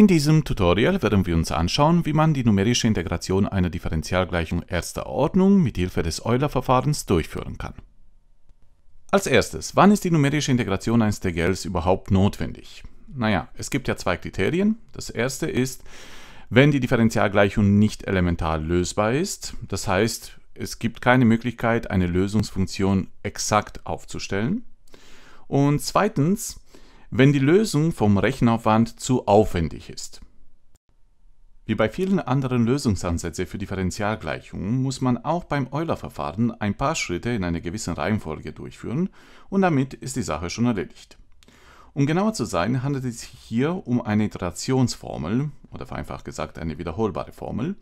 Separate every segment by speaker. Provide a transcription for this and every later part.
Speaker 1: In diesem Tutorial werden wir uns anschauen, wie man die numerische Integration einer Differentialgleichung erster Ordnung mit Hilfe des Euler-Verfahrens durchführen kann. Als erstes, wann ist die numerische Integration eines TGLs überhaupt notwendig? Naja, es gibt ja zwei Kriterien. Das erste ist, wenn die Differentialgleichung nicht elementar lösbar ist, das heißt, es gibt keine Möglichkeit, eine Lösungsfunktion exakt aufzustellen. Und zweitens, wenn die Lösung vom Rechenaufwand zu aufwendig ist. Wie bei vielen anderen Lösungsansätzen für Differentialgleichungen muss man auch beim Euler-Verfahren ein paar Schritte in einer gewissen Reihenfolge durchführen und damit ist die Sache schon erledigt. Um genauer zu sein, handelt es sich hier um eine Iterationsformel oder vereinfacht gesagt eine wiederholbare Formel,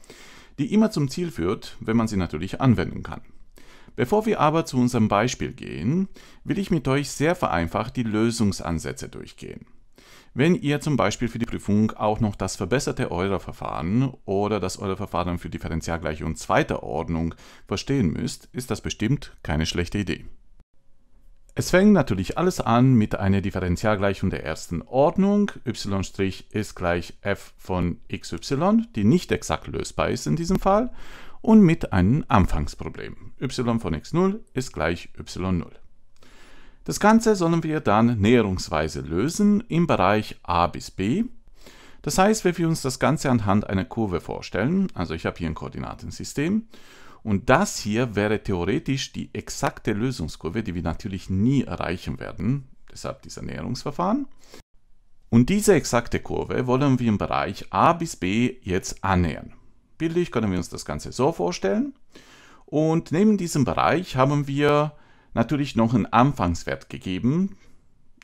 Speaker 1: die immer zum Ziel führt, wenn man sie natürlich anwenden kann. Bevor wir aber zu unserem Beispiel gehen, will ich mit euch sehr vereinfacht die Lösungsansätze durchgehen. Wenn ihr zum Beispiel für die Prüfung auch noch das verbesserte Euler-Verfahren oder das Euler-Verfahren für Differentialgleichung zweiter Ordnung verstehen müsst, ist das bestimmt keine schlechte Idee. Es fängt natürlich alles an mit einer Differentialgleichung der ersten Ordnung. y' ist gleich f von xy, die nicht exakt lösbar ist in diesem Fall und mit einem Anfangsproblem. y von x0 ist gleich y0. Das Ganze sollen wir dann näherungsweise lösen im Bereich a bis b. Das heißt, wenn wir uns das Ganze anhand einer Kurve vorstellen, also ich habe hier ein Koordinatensystem, und das hier wäre theoretisch die exakte Lösungskurve, die wir natürlich nie erreichen werden, deshalb dieser Näherungsverfahren. Und diese exakte Kurve wollen wir im Bereich a bis b jetzt annähern. Bildlich können wir uns das Ganze so vorstellen. Und neben diesem Bereich haben wir natürlich noch einen Anfangswert gegeben.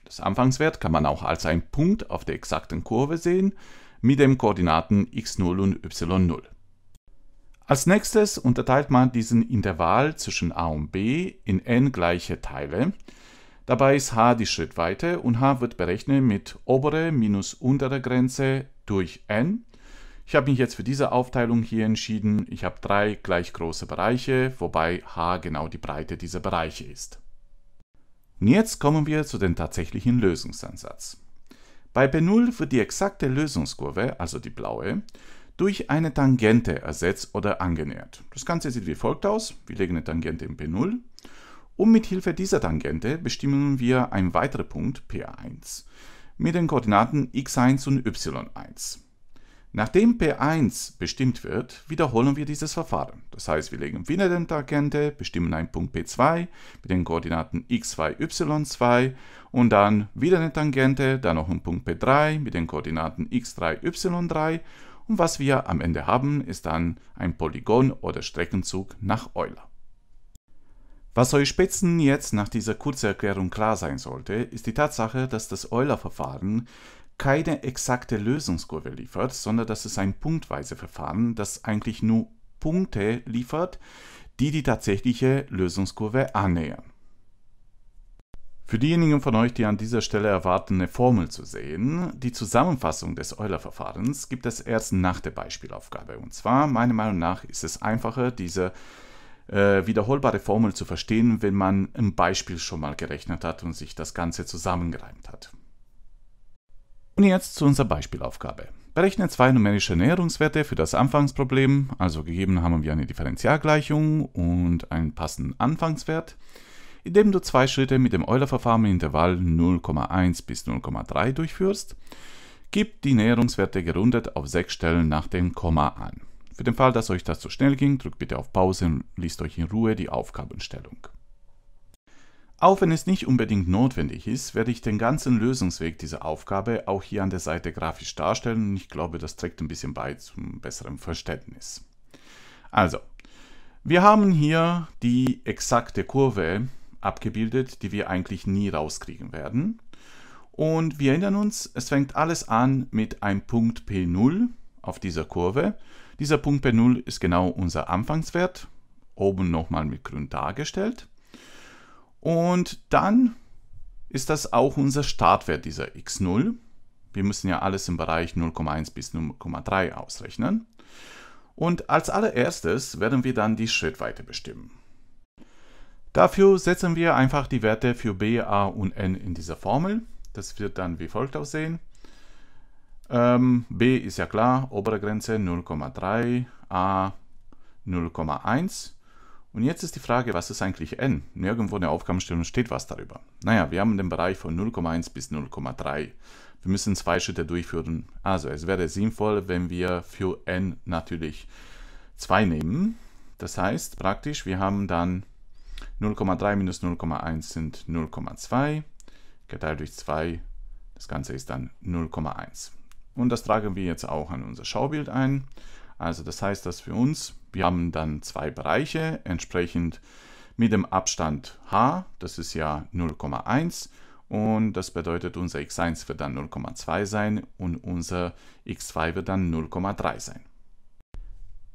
Speaker 1: Das Anfangswert kann man auch als einen Punkt auf der exakten Kurve sehen mit den Koordinaten x0 und y0. Als nächstes unterteilt man diesen Intervall zwischen a und b in n gleiche Teile. Dabei ist h die Schrittweite und h wird berechnet mit obere minus untere Grenze durch n ich habe mich jetzt für diese Aufteilung hier entschieden. Ich habe drei gleich große Bereiche, wobei h genau die Breite dieser Bereiche ist. Und jetzt kommen wir zu dem tatsächlichen Lösungsansatz. Bei B0 wird die exakte Lösungskurve, also die blaue, durch eine Tangente ersetzt oder angenähert. Das Ganze sieht wie folgt aus. Wir legen eine Tangente in B0 und mit Hilfe dieser Tangente bestimmen wir einen weiteren Punkt P1 mit den Koordinaten x1 und y1. Nachdem P1 bestimmt wird, wiederholen wir dieses Verfahren. Das heißt, wir legen wieder den Tangente, bestimmen einen Punkt P2 mit den Koordinaten x2, y2 und dann wieder eine Tangente, dann noch einen Punkt P3 mit den Koordinaten x3, y3 und was wir am Ende haben, ist dann ein Polygon oder Streckenzug nach Euler. Was euch spätestens jetzt nach dieser kurzen Erklärung klar sein sollte, ist die Tatsache, dass das Euler-Verfahren keine exakte Lösungskurve liefert, sondern das ist ein punktweise Verfahren, das eigentlich nur Punkte liefert, die die tatsächliche Lösungskurve annähern. Für diejenigen von euch, die an dieser Stelle erwarten, eine Formel zu sehen, die Zusammenfassung des Euler-Verfahrens gibt es erst nach der Beispielaufgabe. Und zwar, meiner Meinung nach, ist es einfacher, diese äh, wiederholbare Formel zu verstehen, wenn man im Beispiel schon mal gerechnet hat und sich das Ganze zusammengereimt hat. Und jetzt zu unserer Beispielaufgabe. Berechne zwei numerische Näherungswerte für das Anfangsproblem, also gegeben haben wir eine Differentialgleichung und einen passenden Anfangswert, indem du zwei Schritte mit dem Euler-Verfahren im Intervall 0,1 bis 0,3 durchführst. Gib die Näherungswerte gerundet auf sechs Stellen nach dem Komma an. Für den Fall, dass euch das zu schnell ging, drückt bitte auf Pause und liest euch in Ruhe die Aufgabenstellung. Auch wenn es nicht unbedingt notwendig ist, werde ich den ganzen Lösungsweg dieser Aufgabe auch hier an der Seite grafisch darstellen und ich glaube, das trägt ein bisschen bei zum besseren Verständnis. Also, wir haben hier die exakte Kurve abgebildet, die wir eigentlich nie rauskriegen werden. Und wir erinnern uns, es fängt alles an mit einem Punkt P0 auf dieser Kurve. Dieser Punkt P0 ist genau unser Anfangswert, oben nochmal mit grün dargestellt. Und dann ist das auch unser Startwert dieser x0. Wir müssen ja alles im Bereich 0,1 bis 0,3 ausrechnen. Und als allererstes werden wir dann die Schrittweite bestimmen. Dafür setzen wir einfach die Werte für b, a und n in dieser Formel. Das wird dann wie folgt aussehen. Ähm, b ist ja klar, obere Grenze 0,3, a 0,1 und jetzt ist die Frage, was ist eigentlich n? Nirgendwo in der Aufgabenstellung steht was darüber. Naja, wir haben den Bereich von 0,1 bis 0,3. Wir müssen zwei Schritte durchführen. Also es wäre sinnvoll, wenn wir für n natürlich 2 nehmen. Das heißt praktisch, wir haben dann 0,3 minus 0,1 sind 0,2, geteilt durch 2, das Ganze ist dann 0,1. Und das tragen wir jetzt auch an unser Schaubild ein. Also das heißt, dass für uns, wir haben dann zwei Bereiche, entsprechend mit dem Abstand h, das ist ja 0,1 und das bedeutet, unser x1 wird dann 0,2 sein und unser x2 wird dann 0,3 sein.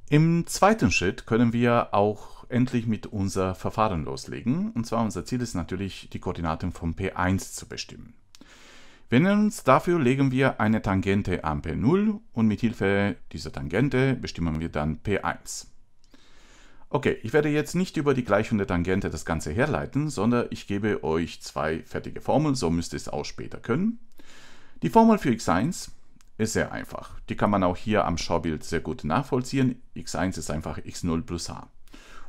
Speaker 1: Im zweiten Schritt können wir auch endlich mit unser Verfahren loslegen. Und zwar unser Ziel ist natürlich, die Koordinaten von P1 zu bestimmen. Wir nennen uns dafür legen wir eine Tangente an P0 und mit Hilfe dieser Tangente bestimmen wir dann P1. Okay, ich werde jetzt nicht über die Gleichung der Tangente das Ganze herleiten, sondern ich gebe euch zwei fertige Formeln, so müsst ihr es auch später können. Die Formel für x1 ist sehr einfach. Die kann man auch hier am Schaubild sehr gut nachvollziehen. x1 ist einfach x0 plus h.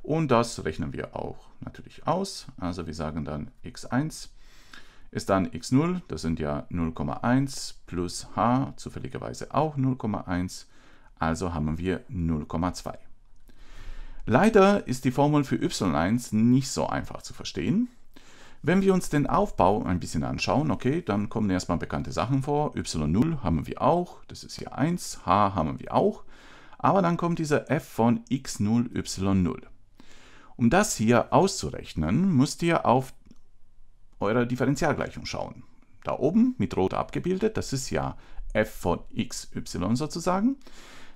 Speaker 1: Und das rechnen wir auch natürlich aus. Also wir sagen dann x1 ist dann x0, das sind ja 0,1 plus h, zufälligerweise auch 0,1, also haben wir 0,2. Leider ist die Formel für y1 nicht so einfach zu verstehen. Wenn wir uns den Aufbau ein bisschen anschauen, okay, dann kommen erstmal bekannte Sachen vor. y0 haben wir auch, das ist hier 1, h haben wir auch. Aber dann kommt dieser f von x0, y0. Um das hier auszurechnen, müsst ihr auf eurer Differentialgleichung schauen. Da oben mit rot abgebildet, das ist ja f von x, y sozusagen.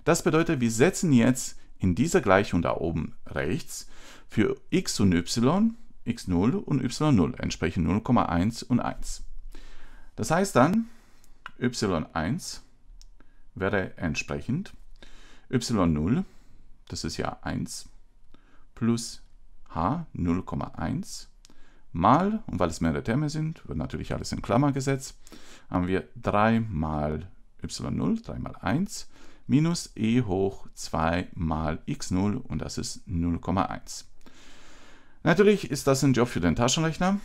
Speaker 1: Das bedeutet, wir setzen jetzt in dieser Gleichung da oben rechts für x und y, x0 und y0 entsprechend 0,1 und 1. Das heißt dann, y1 wäre entsprechend y0, das ist ja 1, plus h 0,1 mal, und weil es mehrere Terme sind, wird natürlich alles in Klammer gesetzt, haben wir 3 mal y0, 3 mal 1, minus e hoch 2 mal x0 und das ist 0,1. Natürlich ist das ein Job für den Taschenrechner,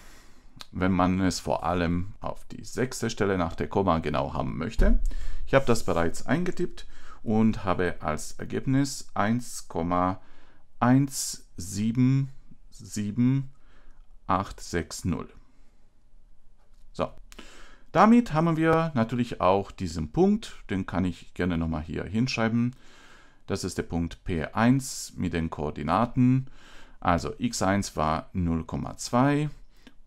Speaker 1: wenn man es vor allem auf die sechste Stelle nach der Komma genau haben möchte. Ich habe das bereits eingetippt und habe als Ergebnis 1,1777 860. So, damit haben wir natürlich auch diesen Punkt, den kann ich gerne nochmal hier hinschreiben. Das ist der Punkt P1 mit den Koordinaten. Also x1 war 0,2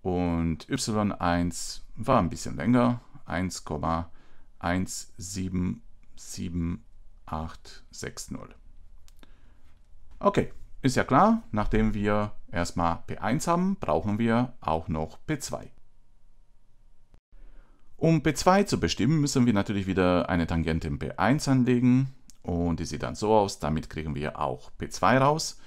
Speaker 1: und y1 war ein bisschen länger, 1,177860. Okay. Ist ja klar, nachdem wir erstmal P1 haben, brauchen wir auch noch P2. Um P2 zu bestimmen, müssen wir natürlich wieder eine Tangente in P1 anlegen. Und die sieht dann so aus, damit kriegen wir auch P2 raus.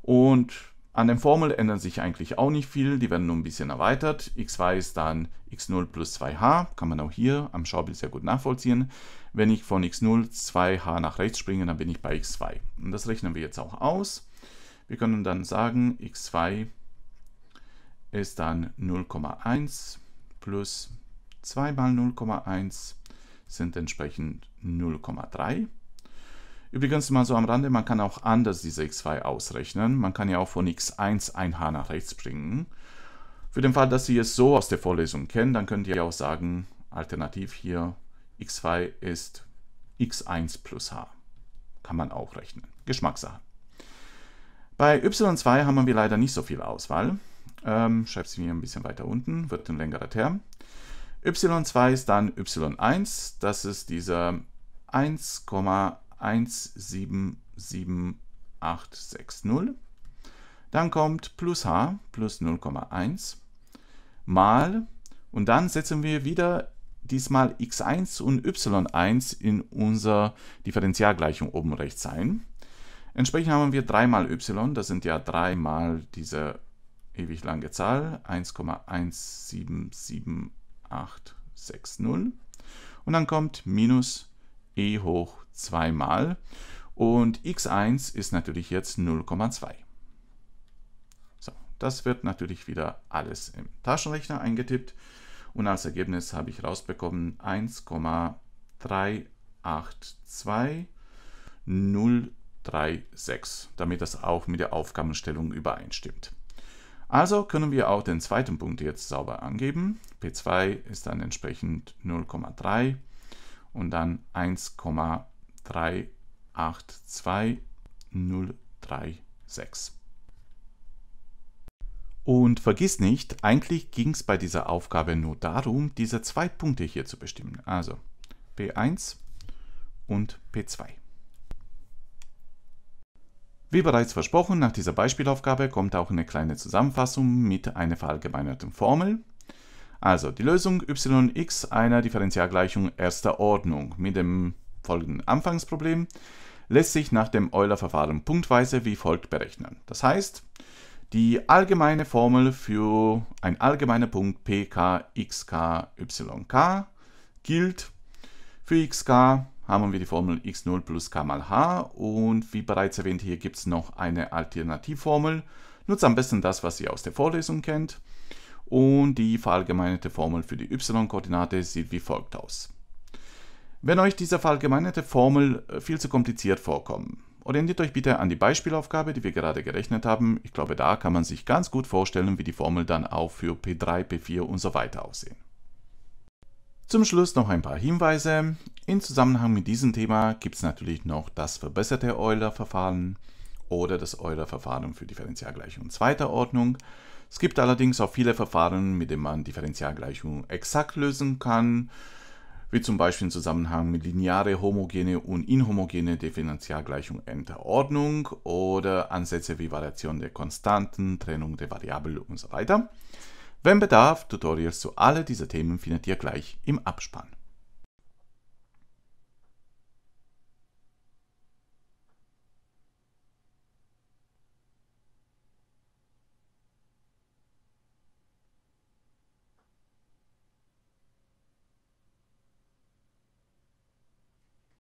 Speaker 1: Und an den Formeln ändern sich eigentlich auch nicht viel, die werden nur ein bisschen erweitert. x2 ist dann x0 plus 2h, kann man auch hier am Schaubild sehr gut nachvollziehen. Wenn ich von x0 2h nach rechts springe, dann bin ich bei x2. Und das rechnen wir jetzt auch aus. Wir können dann sagen, x2 ist dann 0,1 plus 2 mal 0,1 sind entsprechend 0,3. Übrigens mal so am Rande, man kann auch anders diese x2 ausrechnen. Man kann ja auch von x1 ein h nach rechts bringen. Für den Fall, dass Sie es so aus der Vorlesung kennen, dann könnt ihr ja auch sagen, alternativ hier x2 ist x1 plus h. Kann man auch rechnen. Geschmackssache. Bei Y2 haben wir leider nicht so viel Auswahl. Ähm, schreibt sie mir ein bisschen weiter unten, wird ein längerer Term. Y2 ist dann Y1, das ist dieser 1,177860. Dann kommt plus h plus 0,1 mal und dann setzen wir wieder diesmal x1 und y1 in unserer Differentialgleichung oben rechts ein. Entsprechend haben wir 3 mal y, das sind ja 3 mal diese ewig lange Zahl, 1,177860. Und dann kommt minus e hoch 2 mal. Und x1 ist natürlich jetzt 0,2. So, das wird natürlich wieder alles im Taschenrechner eingetippt. Und als Ergebnis habe ich rausbekommen 1,382 3, 6, damit das auch mit der Aufgabenstellung übereinstimmt. Also können wir auch den zweiten Punkt jetzt sauber angeben. P2 ist dann entsprechend 0,3 und dann 1,382036. Und vergiss nicht, eigentlich ging es bei dieser Aufgabe nur darum, diese zwei Punkte hier zu bestimmen. Also P1 und P2. Wie bereits versprochen, nach dieser Beispielaufgabe kommt auch eine kleine Zusammenfassung mit einer verallgemeinerten Formel. Also die Lösung yx einer Differentialgleichung erster Ordnung mit dem folgenden Anfangsproblem lässt sich nach dem Euler-Verfahren punktweise wie folgt berechnen. Das heißt, die allgemeine Formel für ein allgemeiner Punkt pk xk yk gilt für xk k haben wir die Formel x0 plus k mal h und wie bereits erwähnt, hier gibt es noch eine Alternativformel. Nutzt am besten das, was ihr aus der Vorlesung kennt. Und die verallgemeinerte Formel für die y-Koordinate sieht wie folgt aus. Wenn euch diese verallgemeinerte Formel äh, viel zu kompliziert vorkommt, orientiert euch bitte an die Beispielaufgabe, die wir gerade gerechnet haben. Ich glaube, da kann man sich ganz gut vorstellen, wie die Formel dann auch für P3, P4 und so weiter aussehen. Zum Schluss noch ein paar Hinweise. In Zusammenhang mit diesem Thema gibt es natürlich noch das verbesserte Euler-Verfahren oder das Euler-Verfahren für Differentialgleichungen zweiter Ordnung. Es gibt allerdings auch viele Verfahren, mit denen man Differentialgleichungen exakt lösen kann, wie zum Beispiel im Zusammenhang mit lineare, homogene und inhomogene Differentialgleichungen nter Ordnung oder Ansätze wie Variation der Konstanten, Trennung der Variablen und so weiter. Wenn Bedarf, Tutorials zu alle diese Themen findet ihr gleich im Abspann.